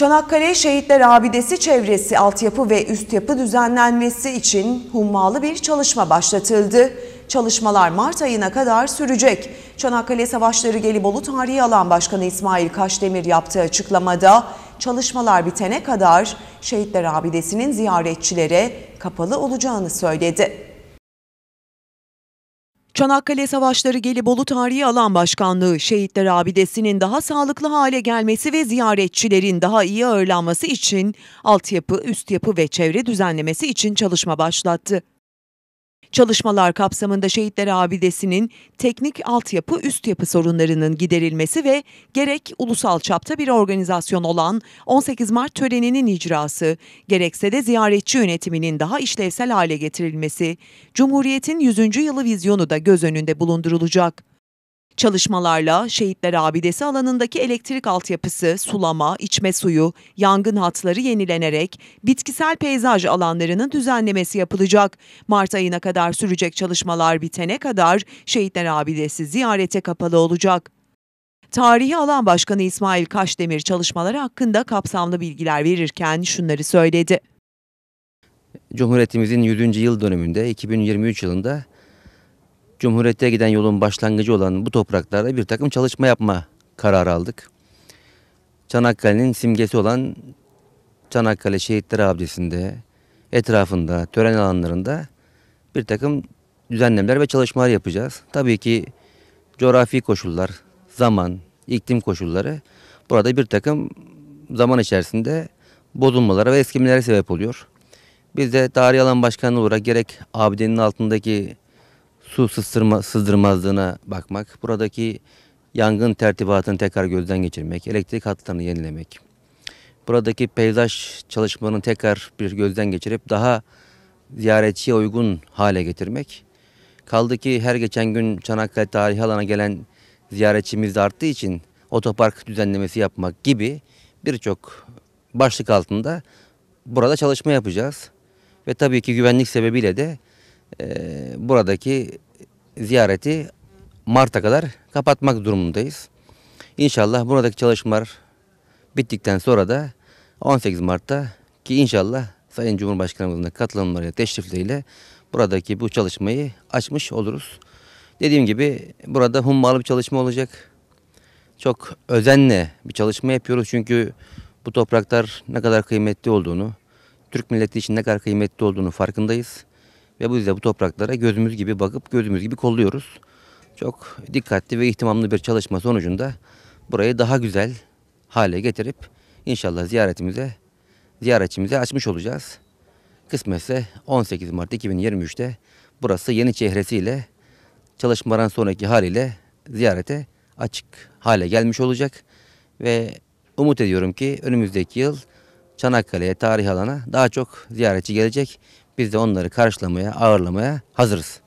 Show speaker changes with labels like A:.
A: Çanakkale Şehitler Abidesi çevresi altyapı ve üst yapı düzenlenmesi için hummalı bir çalışma başlatıldı. Çalışmalar Mart ayına kadar sürecek. Çanakkale Savaşları Gelibolu Tarihi Alan Başkanı İsmail Kaşdemir yaptığı açıklamada çalışmalar bitene kadar Şehitler Abidesi'nin ziyaretçilere kapalı olacağını söyledi. Çanakkale Savaşları Gelibolu Tarihi Alan Başkanlığı, Şehitler Abidesi'nin daha sağlıklı hale gelmesi ve ziyaretçilerin daha iyi ağırlanması için altyapı, üst yapı ve çevre düzenlemesi için çalışma başlattı. Çalışmalar kapsamında şehitleri Abidesi'nin teknik altyapı üst yapı sorunlarının giderilmesi ve gerek ulusal çapta bir organizasyon olan 18 Mart töreninin icrası, gerekse de ziyaretçi yönetiminin daha işlevsel hale getirilmesi, Cumhuriyet'in 100. yılı vizyonu da göz önünde bulundurulacak. Çalışmalarla Şehitler Abidesi alanındaki elektrik altyapısı, sulama, içme suyu, yangın hatları yenilenerek bitkisel peyzaj alanlarının düzenlemesi yapılacak. Mart ayına kadar sürecek çalışmalar bitene kadar Şehitler Abidesi ziyarete kapalı olacak. Tarihi Alan Başkanı İsmail Kaşdemir çalışmaları hakkında kapsamlı bilgiler verirken şunları söyledi.
B: Cumhuriyetimizin 100. yıl dönümünde 2023 yılında Cumhuriyete giden yolun başlangıcı olan bu topraklarda bir takım çalışma yapma kararı aldık. Çanakkale'nin simgesi olan Çanakkale Şehitleri Abdesi'nde, etrafında, tören alanlarında bir takım düzenlemeler ve çalışmalar yapacağız. Tabii ki coğrafi koşullar, zaman, iklim koşulları burada bir takım zaman içerisinde bozulmalara ve eskimelere sebep oluyor. Biz de Tarihi Alan Başkanı olarak gerek abidenin altındaki su sızdırma, sızdırmazlığına bakmak, buradaki yangın tertibatını tekrar gözden geçirmek, elektrik hatlarını yenilemek, buradaki peyzaj çalışmanın tekrar bir gözden geçirip daha ziyaretçiye uygun hale getirmek. Kaldı ki her geçen gün Çanakkale tarihi alana gelen ziyaretçimiz de arttığı için otopark düzenlemesi yapmak gibi birçok başlık altında burada çalışma yapacağız. Ve tabii ki güvenlik sebebiyle de ee, buradaki ziyareti Mart'a kadar kapatmak durumundayız. İnşallah buradaki çalışmalar bittikten sonra da 18 Mart'ta ki inşallah Sayın Cumhurbaşkanımızın katılımlarıyla, teşrifleriyle buradaki bu çalışmayı açmış oluruz. Dediğim gibi burada hummalı bir çalışma olacak. Çok özenle bir çalışma yapıyoruz çünkü bu topraklar ne kadar kıymetli olduğunu, Türk milleti için ne kadar kıymetli olduğunu farkındayız. Ve bu yüzden bu topraklara gözümüz gibi bakıp gözümüz gibi kolluyoruz. Çok dikkatli ve ihtimamlı bir çalışma sonucunda burayı daha güzel hale getirip inşallah ziyaretimize, ziyaretçimize açmış olacağız. Kısmetse 18 Mart 2023'te burası yeni çehresiyle çalışmadan sonraki haliyle ziyarete açık hale gelmiş olacak. Ve umut ediyorum ki önümüzdeki yıl Çanakkale'ye tarih alana daha çok ziyaretçi gelecek. Biz de onları karşılamaya, ağırlamaya hazırız.